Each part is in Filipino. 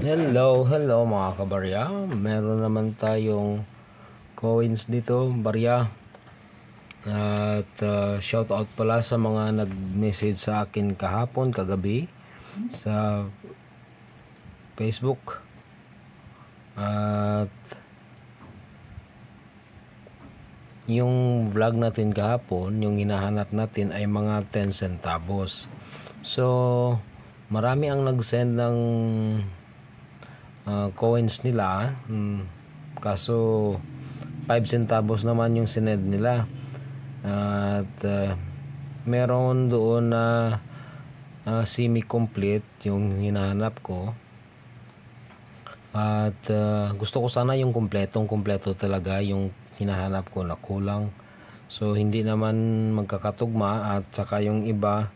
Hello, hello mga kabarya. Meron naman tayong coins dito, barya. At uh, ah, shout out pala sa mga nag-message sa akin kahapon, kagabi sa Facebook. At yung vlog natin kahapon, yung hinahanap natin ay mga 10 centavos. So, marami ang nag-send ng uh, coins nila um, kaso 5 centavos naman yung sined nila uh, at uh, meron doon na uh, uh, ah, semi complete yung hinahanap ko at uh, gusto ko sana yung kumpletong kumpleto talaga yung hinahanap ko na kulang. So hindi naman magkakatugma at saka yung iba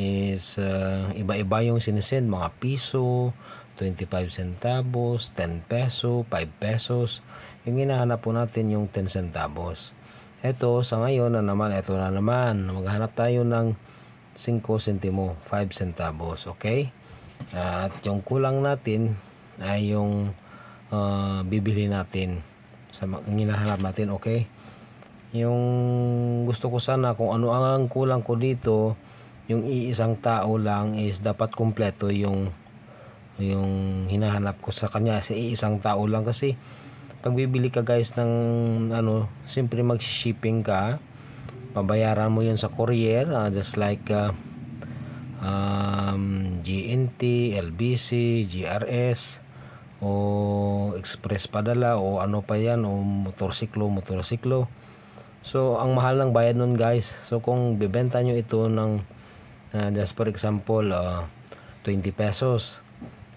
is uh, iba-iba yung sinisend mga piso, 25 centavos, 10 peso, 5 pesos. Yung hinahanap po natin yung 10 centavos. Ito, sa ngayon na naman, ito na naman. Maghanap tayo ng 5 sentimo, 5 centavos. Okay? At yung kulang natin ay yung uh, bibili natin. Sa hinahanap natin, okay? Yung gusto ko sana kung ano ang kulang ko dito, yung iisang tao lang is dapat kumpleto yung yung hinahanap ko sa kanya sa isang tao lang kasi pag bibili ka guys ng ano siyempre mag-shipping ka pabayaran mo yun sa courier uh, just like uh, um, GNT, LBC, GRS o express padala o ano pa yan o motorsiklo, motorsiklo so ang mahal ng bayad nun guys so kung bibenta nyo ito ng uh, just for example uh, 20 pesos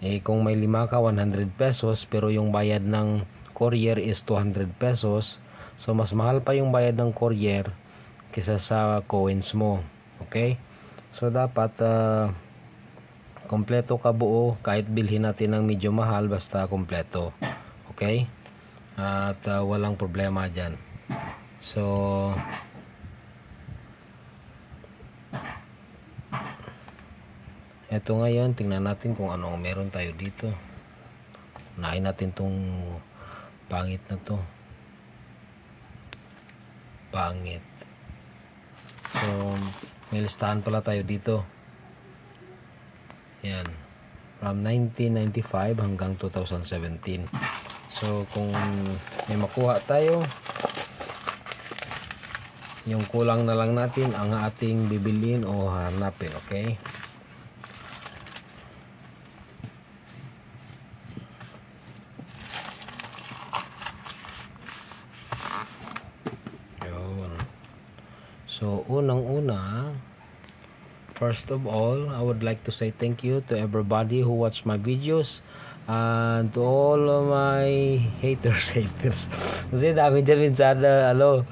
eh, kung may lima ka, 100 pesos, pero yung bayad ng courier is 200 pesos. So, mas mahal pa yung bayad ng courier kaysa sa coins mo. Okay? So, dapat uh, kompleto ka buo kahit bilhin natin ng medyo mahal basta kompleto. Okay? At uh, walang problema dyan. So, Ito ngayon, tingnan natin kung anong meron tayo dito. Unahin natin tong pangit na to. Pangit. So, may listahan pala tayo dito. Yan. From 1995 hanggang 2017. So, kung may makuha tayo, yung kulang na lang natin ang ating bibilin o hanapin, okay? Okay. unang-una, first of all, I would like to say thank you to everybody who watch my videos and to all of my haters, haters. Kasi dami dyan minsan na, ano,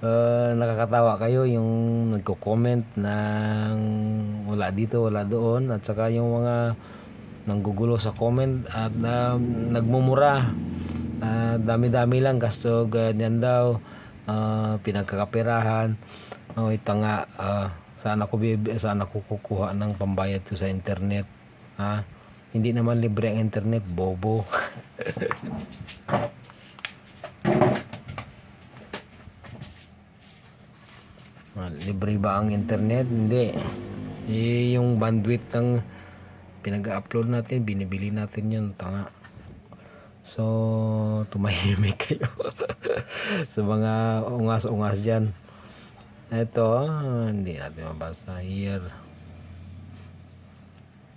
uh, nakakatawa kayo yung nagko-comment ng wala dito, wala doon at saka yung mga nanggugulo sa comment at uh, nagmumura. Uh, dami-dami lang, gastog, ganyan daw, uh, pinagkakapirahan. Oh, ita nga uh, saan ako bibi, saan ako kukuha ng pambayad to sa internet. Ha? Hindi naman libre ang internet, bobo. Ah, libre ba ang internet? Hindi. Eh, yung bandwidth ng pinag-upload natin, binibili natin yun, tanga. So, tumahimik kayo sa mga ungas-ungas dyan. Ito, hindi natin mabasa. Year.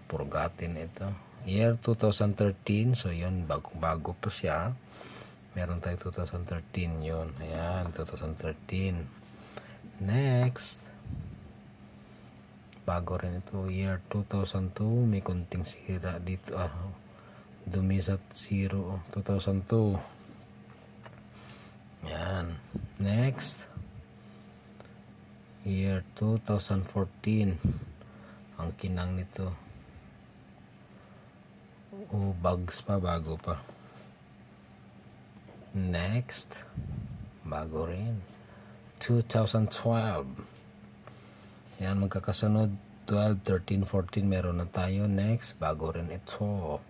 Purgatin ito. Year 2013. So, yun. Bago-bago pa siya. Meron tayo 2013 yun. Ayan, 2013. Next. Bago rin ito. Year 2002. May konting sira dito. Ah, dumi sa 0. 2002. Ayan. Next year 2014 ang kinang nito o oh, bugs pa bago pa next bago rin 2012 yan magkakasunod 12, 13, 14 meron na tayo next bago rin ito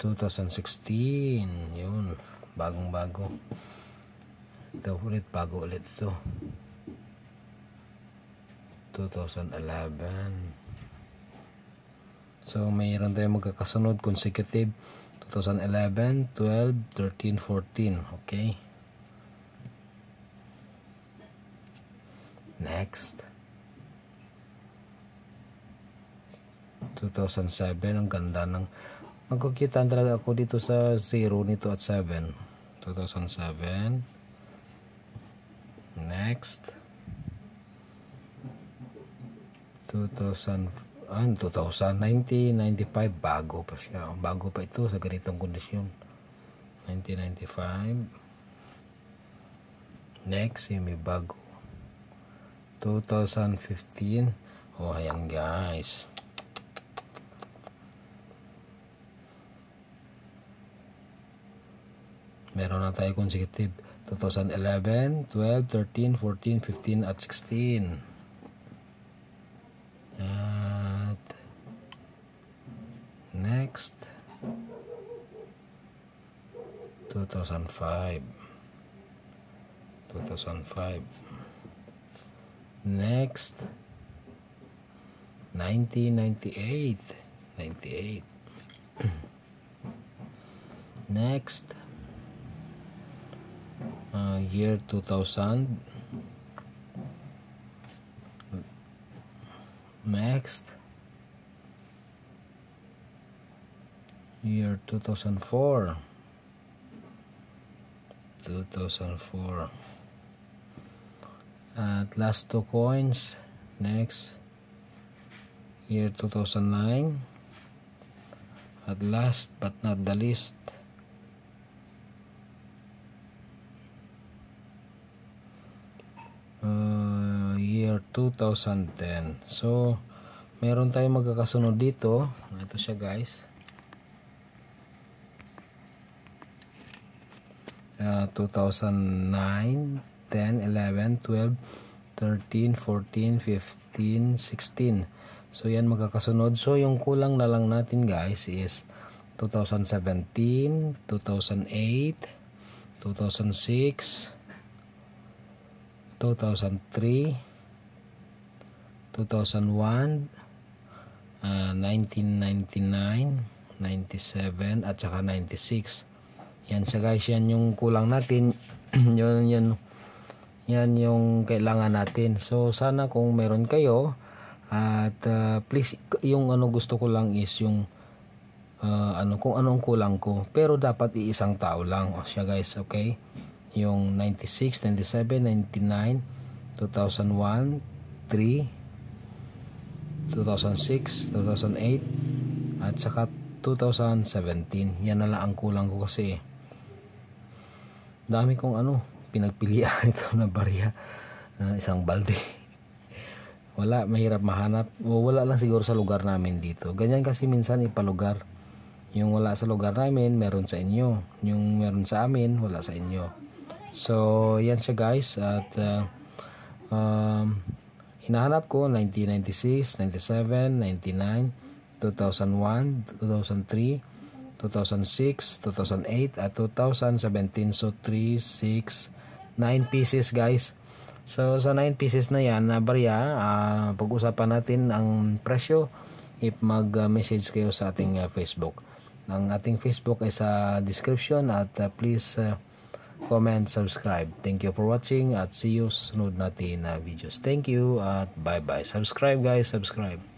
2016 yun bagong bago ito ulit bago ulit ito 2011 So, mayroon tayong magkakasunod consecutive 2011, 12, 13, 14. Okay. Next. 2007. Ang ganda ng... Magkukitaan talaga ako dito sa 0 nito at 7. 2007 next 2000 ah, 2019 ano, 95 bago pa siya bago pa ito sa ganitong kondisyon 1995 next yung may bago 2015 oh ayan guys Meron na tayo consecutive 2011, 12, 13, 14, 15 at 16. At next 2005 2005 next 1998 98 next uh, year 2000 next year 2004 2004 at last two coins next year 2009 at last but not the least 2010. So, meron tayong magkakasunod dito. Ito siya guys. Uh, 2009, 10, 11, 12, 13, 14, 15, 16. So, yan magkakasunod. So, yung kulang na lang natin guys is 2017, 2008, 2006, 2003, 2001, 1999, 97, at saka 96. Yan siya guys, yan yung kulang natin. yun, yan, yan yung kailangan natin. So, sana kung meron kayo, at uh, please, yung ano gusto ko lang is yung uh, ano kung anong kulang ko pero dapat iisang tao lang o siya guys okay yung 96 97 99 2001 3 2006, 2008 at saka 2017. Yan na lang ang kulang ko kasi. Eh. Dami kong ano, pinagpilian ito na barya na isang balde. Wala, mahirap mahanap. O, wala lang siguro sa lugar namin dito. Ganyan kasi minsan ipalugar. Yung wala sa lugar namin, meron sa inyo. Yung meron sa amin, wala sa inyo. So, yan siya guys. At, uh, um, Hinahanap ko 1996, 97, 99, 2001, 2003, 2006, 2008, at 2017. So, 3, 6, 9 pieces guys. So, sa 9 pieces na yan, na barya, uh, ah, pag-usapan natin ang presyo if mag-message kayo sa ating uh, Facebook. Ang ating Facebook ay sa description at uh, please uh, comment, subscribe. Thank you for watching at see you soon. natin na videos. Thank you at bye-bye. Subscribe guys, subscribe.